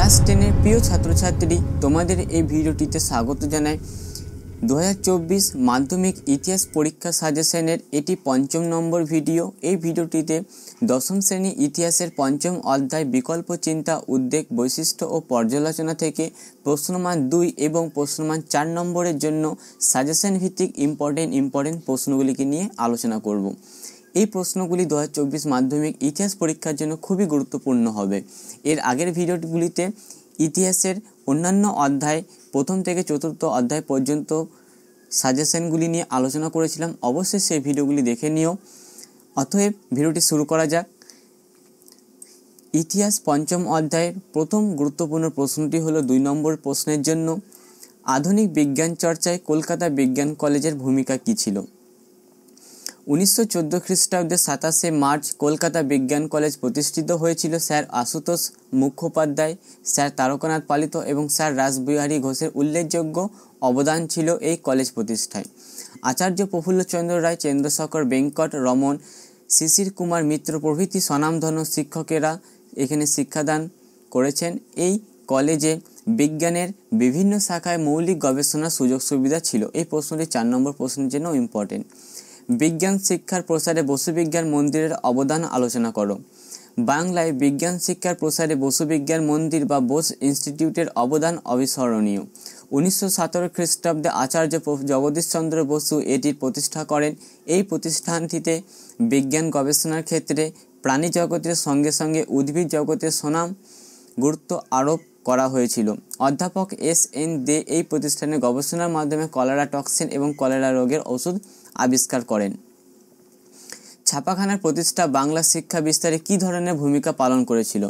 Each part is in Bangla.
ক্লাস টেনের প্রিয় ছাত্রছাত্রী তোমাদের এই ভিডিওটিতে স্বাগত জানাই দু মাধ্যমিক ইতিহাস পরীক্ষা সাজেশনের এটি পঞ্চম নম্বর ভিডিও এই ভিডিওটিতে দশম শ্রেণী ইতিহাসের পঞ্চম অধ্যায় বিকল্প চিন্তা উদ্বেগ বৈশিষ্ট্য ও পর্যালোচনা থেকে প্রশ্নমান দুই এবং প্রশ্নমান চার নম্বরের জন্য সাজেশন ভিত্তিক ইম্পর্টেন্ট ইম্পর্টেন্ট প্রশ্নগুলিকে নিয়ে আলোচনা করব এই প্রশ্নগুলি দু মাধ্যমিক ইতিহাস পরীক্ষার জন্য খুবই গুরুত্বপূর্ণ হবে এর আগের ভিডিওগুলিতে ইতিহাসের অন্যান্য অধ্যায় প্রথম থেকে চতুর্থ অধ্যায় পর্যন্ত সাজেশনগুলি নিয়ে আলোচনা করেছিলাম অবশ্যই সেই ভিডিওগুলি দেখে নিও অতএব ভিডিওটি শুরু করা যাক ইতিহাস পঞ্চম অধ্যায়ের প্রথম গুরুত্বপূর্ণ প্রশ্নটি হলো দুই নম্বর প্রশ্নের জন্য আধুনিক বিজ্ঞান চর্চায় কলকাতা বিজ্ঞান কলেজের ভূমিকা কী ছিল উনিশশো চোদ্দো খ্রিস্টাব্দে সাতাশে মার্চ কলকাতা বিজ্ঞান কলেজ প্রতিষ্ঠিত হয়েছিল স্যার আশুতোষ মুখোপাধ্যায় স্যার তারকনাথ পালিত এবং স্যার রাসবিহারী ঘোষের উল্লেখযোগ্য অবদান ছিল এই কলেজ প্রতিষ্ঠায় আচার্য প্রফুল্লচন্দ্র রায় চন্দ্রশেখর বেঙ্কট রমন শিশির কুমার মিত্র প্রভৃতি স্বনামধন্য শিক্ষকেরা এখানে শিক্ষাদান করেছেন এই কলেজে বিজ্ঞানের বিভিন্ন শাখায় মৌলিক গবেষণার সুযোগ সুবিধা ছিল এই প্রশ্নটি চার নম্বর প্রশ্নের জন্য ইম্পর্টেন্ট বিজ্ঞান শিক্ষার প্রসারে বসুবিজ্ঞান মন্দিরের অবদান আলোচনা করো বাংলায় বিজ্ঞান শিক্ষার প্রসারে বসুবিজ্ঞান মন্দির বা বোস ইনস্টিটিউটের অবদান অবিস্মরণীয় উনিশশো সতেরো খ্রিস্টাব্দে আচার্য জগদীশচন্দ্র বসু এটির প্রতিষ্ঠা করেন এই প্রতিষ্ঠানটিতে বিজ্ঞান গবেষণার ক্ষেত্রে প্রাণী জগতের সঙ্গে সঙ্গে উদ্ভিদ জগতের সুনাম গুরুত্ব আরোপ করা হয়েছিল অধ্যাপক এস এন দে এই প্রতিষ্ঠানে গবেষণার মাধ্যমে কলেরা টক্সিন এবং কলেরা রোগের ওষুধ আবিষ্কার করেন ছাপাখানার প্রতিষ্ঠা বাংলা শিক্ষা বিস্তারে কী ধরনের ভূমিকা পালন করেছিল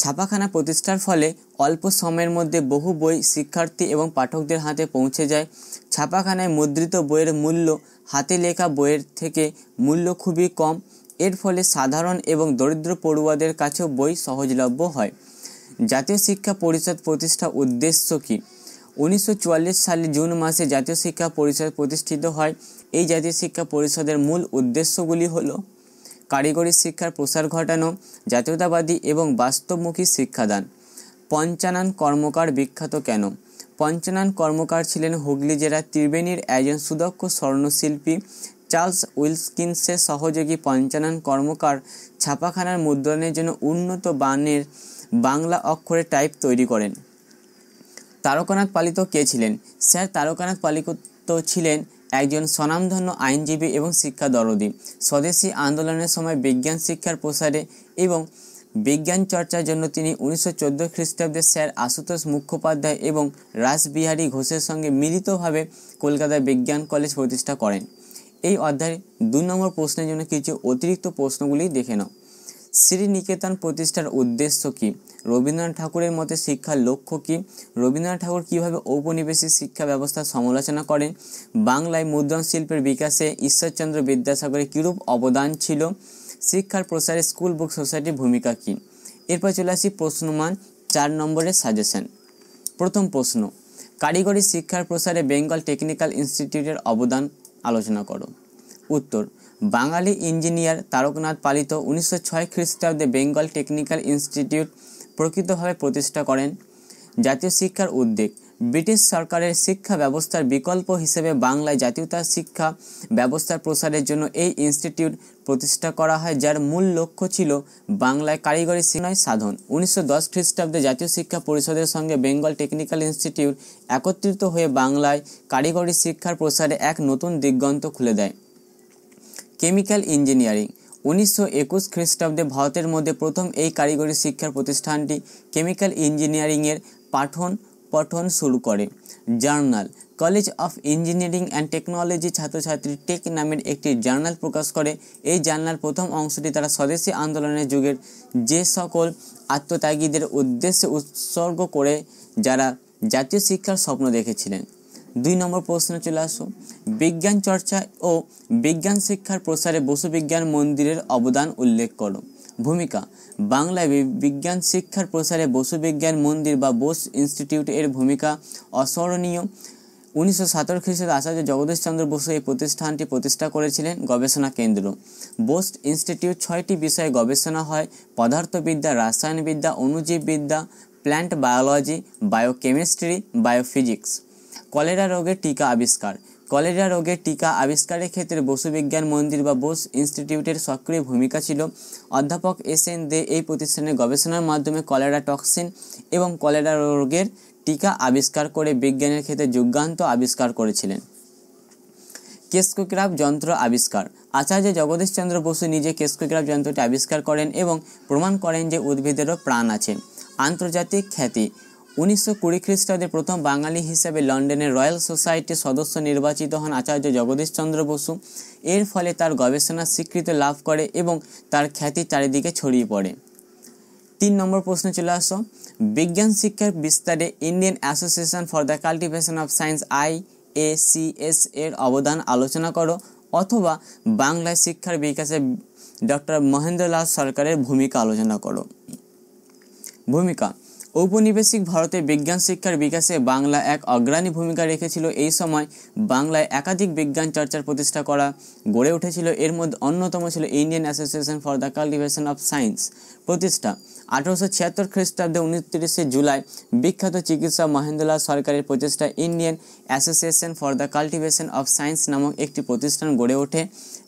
ছাপাখানা প্রতিষ্ঠার ফলে অল্প সময়ের মধ্যে বহু বই শিক্ষার্থী এবং পাঠকদের হাতে পৌঁছে যায় ছাপাখানায় মুদ্রিত বইয়ের মূল্য হাতে লেখা বইয়ের থেকে মূল্য খুবই কম এর ফলে সাধারণ এবং দরিদ্র পড়ুয়াদের কাছেও বই সহজলভ্য হয় জাতীয় শিক্ষা পরিষদ প্রতিষ্ঠা উদ্দেশ্য কী উনিশশো সালে জুন মাসে জাতীয় শিক্ষা পরিষদ প্রতিষ্ঠিত হয় এই জাতীয় শিক্ষা পরিষদের মূল উদ্দেশ্যগুলি হল কারিগরি শিক্ষার প্রসার ঘটানো জাতীয়তাবাদী এবং বাস্তবমুখী শিক্ষাদান পঞ্চানন কর্মকার বিখ্যাত কেন পঞ্চানন কর্মকার ছিলেন হুগলি জেলার ত্রিবেণীর একজন সুদক্ষ স্বর্ণশিল্পী চার্লস উইলকিন্সের সহযোগী পঞ্চানন কর্মকার ছাপাখানার মুদ্রণের জন্য উন্নত বানের বাংলা অক্ষরে টাইপ তৈরি করেন তারকনাথ পালিত কে ছিলেন স্যার তারকনাথ পালিত ছিলেন একজন স্বনামধন্য আইনজীবী এবং শিক্ষা দরদী স্বদেশী আন্দোলনের সময় বিজ্ঞান শিক্ষার প্রসারে এবং বিজ্ঞান চর্চার জন্য তিনি উনিশশো চোদ্দো খ্রিস্টাব্দে স্যার আশুতোষ মুখোপাধ্যায় এবং রাসবিহারী ঘোষের সঙ্গে মিলিতভাবে কলকাতায় বিজ্ঞান কলেজ প্রতিষ্ঠা করেন এই অধ্যায়ে দুই নম্বর প্রশ্নের জন্য কিছু অতিরিক্ত প্রশ্নগুলি দেখে নাও শ্রীনিকেতন প্রতিষ্ঠার উদ্দেশ্য কী রবীন্দ্রনাথ ঠাকুরের মতে শিক্ষার লক্ষ্য কী রবীন্দ্রনাথ ঠাকুর কীভাবে ঔপনিবেশিক শিক্ষা ব্যবস্থা সমালোচনা করেন বাংলায় মুদ্রণ শিল্পের বিকাশে ঈশ্বরচন্দ্র বিদ্যাসাগরের কীরূপ অবদান ছিল শিক্ষার প্রসারে স্কুল বুক সোসাইটির ভূমিকা কী এরপর চলে আসি প্রশ্নমান চার নম্বরের সাজেশন প্রথম প্রশ্ন কারিগরি শিক্ষার প্রসারে বেঙ্গল টেকনিক্যাল ইনস্টিটিউটের অবদান আলোচনা করো উত্তর বাঙালি ইঞ্জিনিয়ার তারকনাথ পালিত উনিশশো ছয় খ্রিস্টাব্দে বেঙ্গল টেকনিক্যাল ইনস্টিটিউট প্রকৃতভাবে প্রতিষ্ঠা করেন জাতীয় শিক্ষার উদ্যোগ ব্রিটিশ সরকারের শিক্ষা ব্যবস্থার বিকল্প হিসেবে বাংলায় জাতীয়তা শিক্ষা ব্যবস্থার প্রসারের জন্য এই ইনস্টিটিউট প্রতিষ্ঠা করা হয় যার মূল লক্ষ্য ছিল বাংলায় কারিগরি শিক্ষায় সাধন উনিশশো দশ খ্রিস্টাব্দে জাতীয় শিক্ষা পরিষদের সঙ্গে বেঙ্গল টেকনিক্যাল ইনস্টিটিউট একত্রিত হয়ে বাংলায় কারিগরি শিক্ষার প্রসারে এক নতুন দিগন্ত খুলে দেয় কেমিক্যাল ইঞ্জিনিয়ারিং উনিশশো একুশ খ্রিস্টাব্দে ভারতের মধ্যে প্রথম এই কারিগরি শিক্ষার প্রতিষ্ঠানটি কেমিক্যাল ইঞ্জিনিয়ারিংয়ের পাঠন পঠন শুরু করে journal college of engineering and technology ছাত্রছাত্রী টেক নামের একটি জার্নাল প্রকাশ করে এই জার্নাল প্রথম অংশটি তারা স্বদেশী আন্দোলনের যুগের যে সকল আত্মত্যাগীদের উদ্দেশ্যে উৎসর্গ করে যারা জাতীয় শিক্ষার স্বপ্ন দেখেছিলেন দুই নম্বর প্রশ্নে চলে আসো বিজ্ঞান চর্চা ও বিজ্ঞান শিক্ষার প্রসারে বসু বিজ্ঞান মন্দিরের অবদান উল্লেখ করো ভূমিকা বাংলায় বিজ্ঞান শিক্ষার প্রসারে বসু বিজ্ঞান মন্দির বা বোস ইনস্টিটিউট এর ভূমিকা অস্মরণীয় উনিশশো সাতের খ্রিস্টাব্দে আচার্য জগদীশ চন্দ্র বসু এই প্রতিষ্ঠানটি প্রতিষ্ঠা করেছিলেন গবেষণা কেন্দ্র বোস ইনস্টিটিউট ছয়টি বিষয়ে গবেষণা হয় পদার্থবিদ্যা রাসায়নবিদ্যা অনুজীববিদ্যা plant biology biochemistry biophysics cholera রোগের টিকা আবিষ্কার কলেরা রোগের টিকা আবিষ্কারের ক্ষেত্রে বসুবিজ্ঞান মন্দির বা বোস ইনস্টিটিউটের সক্রিয় ভূমিকা ছিল অধ্যাপক এস এন দে এই প্রতিষ্ঠানের গবেষণার মাধ্যমে কলেরা টক্সিন এবং কলেরা রোগের টিকা আবিষ্কার করে বিজ্ঞানের ক্ষেত্রে যুগান্ত আবিষ্কার করেছিলেন কেস্কোগ্রাফ যন্ত্র আবিষ্কার আচার্য জগদীশচন্দ্র বসু নিজে কেস্কোগ্রাফ যন্ত্রটি আবিষ্কার করেন এবং প্রমাণ করেন যে উদ্ভিদেরও প্রাণ আছে আন্তর্জাতিক খ্যাতি উনিশশো কুড়ি খ্রিস্টাব্দে প্রথম বাঙালি হিসেবে লন্ডনের রয়্যাল সোসাইটির সদস্য নির্বাচিত হন আচার্য জগদীশচন্দ্র বসু এর ফলে তার গবেষণা স্বীকৃতি লাভ করে এবং তার খ্যাতি চারিদিকে ছড়িয়ে পড়ে তিন নম্বর প্রশ্ন চলে আসো বিজ্ঞান শিক্ষার বিস্তারে Indian Association for the Cultivation of Science I A C S এর অবদান আলোচনা করো অথবা বাংলায় শিক্ষার বিকাশে ডক্টর মহেন্দ্রলাল সরকারের ভূমিকা আলোচনা করো ভূমিকা ঔপনিবেশিক ভারতে বিজ্ঞান শিক্ষার বিকাশে বাংলা এক অগ্রণী ভূমিকা রেখেছিল এই সময় বাংলায় একাধিক বিজ্ঞান চর্চার প্রতিষ্ঠা করা গড়ে উঠেছিল এর মধ্যে অন্যতম ছিল Indian Association for the Cultivation of Science প্রতিষ্ঠা আঠারোশো ছিয়াত্তর খ্রিস্টাব্দে উনত্রিশে জুলাই বিখ্যাত চিকিৎসক মহেন্দ্রলাল সরকারের প্রচেষ্টা Indian Association for the Cultivation of Science নামক একটি প্রতিষ্ঠান গড়ে ওঠে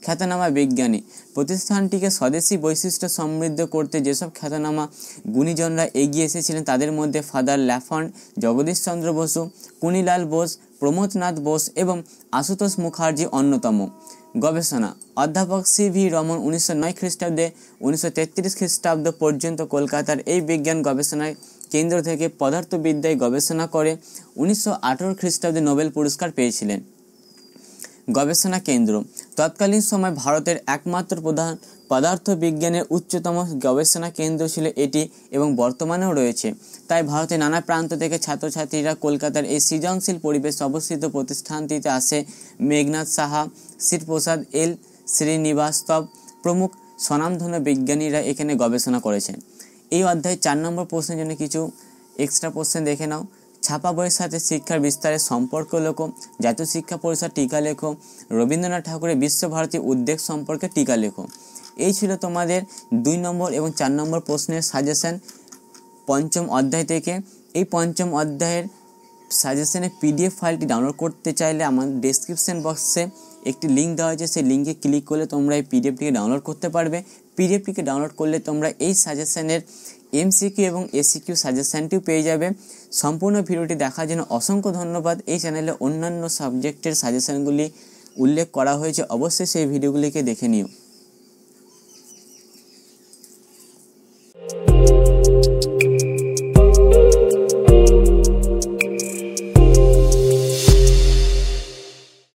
খ্যাতনামা বিজ্ঞানী প্রতিষ্ঠানটিকে স্বদেশি বৈশিষ্ট্য সমৃদ্ধ করতে যেসব খ্যাতনামা গুণীজনরা এগিয়ে এসেছিলেন তাদের মধ্যে ফাদার ল্যাফান্ড জগদীশচন্দ্র বসু কুনিলাল বোস প্রমোদনাথ বোস এবং আশুতোষ মুখার্জি অন্যতম গবেষণা অধ্যাপক সি ভি রমন উনিশশো নয় খ্রিস্টাব্দে উনিশশো তেত্রিশ খ্রিস্টাব্দ পর্যন্ত কলকাতার এই বিজ্ঞান গবেষণায় কেন্দ্র থেকে পদার্থবিদ্যায় গবেষণা করে উনিশশো আঠারো খ্রিস্টাব্দে নোবেল পুরস্কার পেয়েছিলেন গবেষণা কেন্দ্র তৎকালীন সময় ভারতের একমাত্র প্রধান পদার্থবিজ্ঞানের উচ্চতম গবেষণা কেন্দ্র ছিল এটি এবং বর্তমানেও রয়েছে তাই ভারতের নানা প্রান্ত থেকে ছাত্রছাত্রীরা কলকাতার এই সৃজনশীল পরিবেশ অবস্থিত প্রতিষ্ঠানটিতে আসে মেঘনাথ সাহা শ্রীপ্রসাদ এল শ্রীনিবাস্তব প্রমুখ স্বনামধন্য বিজ্ঞানীরা এখানে গবেষণা করেছেন এই অধ্যায়ে চার নম্বর প্রশ্নের জন্য কিছু এক্সট্রা প্রশ্ন দেখে নাও ছাপা বইয়ের সাথে শিক্ষার বিস্তারের সম্পর্ক লেখো জাতীয় শিক্ষা পরিষদ টিকা লেখো রবীন্দ্রনাথ ঠাকুরের বিশ্বভারতী উদ্বেগ সম্পর্কে টিকা লেখো এই ছিল তোমাদের দুই নম্বর এবং চার নম্বর প্রশ্নের সাজেশান পঞ্চম অধ্যায় থেকে এই পঞ্চম অধ্যায়ের সাজেশনের পিডিএফ ফাইলটি ডাউনলোড করতে চাইলে আমার ডেসক্রিপশন বক্সে একটি লিঙ্ক দেওয়া হয়েছে সেই লিঙ্কে ক্লিক করলে তোমরা এই পিডিএফটিকে ডাউনলোড করতে পারবে পিডিএফটিকে ডাউনলোড করলে তোমরা এই সাজেশনের এমসিকিউ এবং এসিকিউ সাজেশনটিও পেয়ে যাবে সম্পূর্ণ ভিডিওটি দেখার জন্য অসংখ্য ধন্যবাদ এই চ্যানেলে অন্যান্য সাবজেক্টের সাজেশনগুলি উল্লেখ করা হয়েছে অবশ্যই সেই ভিডিওগুলিকে দেখে নিও